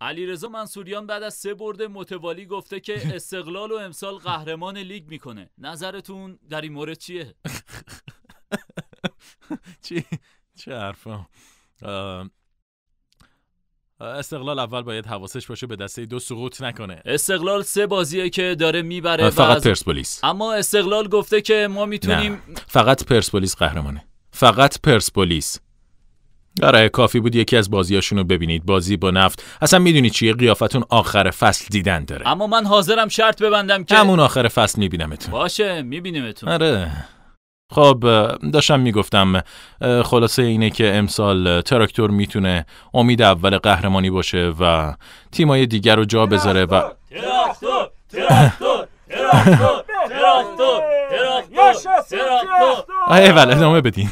علیرضا منصوریان بعد از سه برد متوالی گفته که استقلال و امسال قهرمان لیگ میکنه نظرتون در این مورد چیه چی چه استقلال اول باید حواسش باشه به دسته دو سقوط نکنه استقلال سه بازیه که داره میبره فقط پرسپولیس اما استقلال گفته که ما میتونیم فقط پرسپولیس قهرمانه فقط پرسپولیس آره کافی بود یکی از بازیاشونو رو ببینید بازی با نفت اصلا میدونید چیه قیافتون آخر فصل دیدن داره اما من حاضرم شرط ببندم که همون آخر فصل میبینمتون باشه میبینیمتون آره خب داشتم میگفتم خلاصه اینه که امسال تراکتور میتونه امید اول قهرمانی باشه و تیمای دیگر رو جا بذاره و تراکتور تراکتور تراکتور تراکتور آره بله ادامه بدین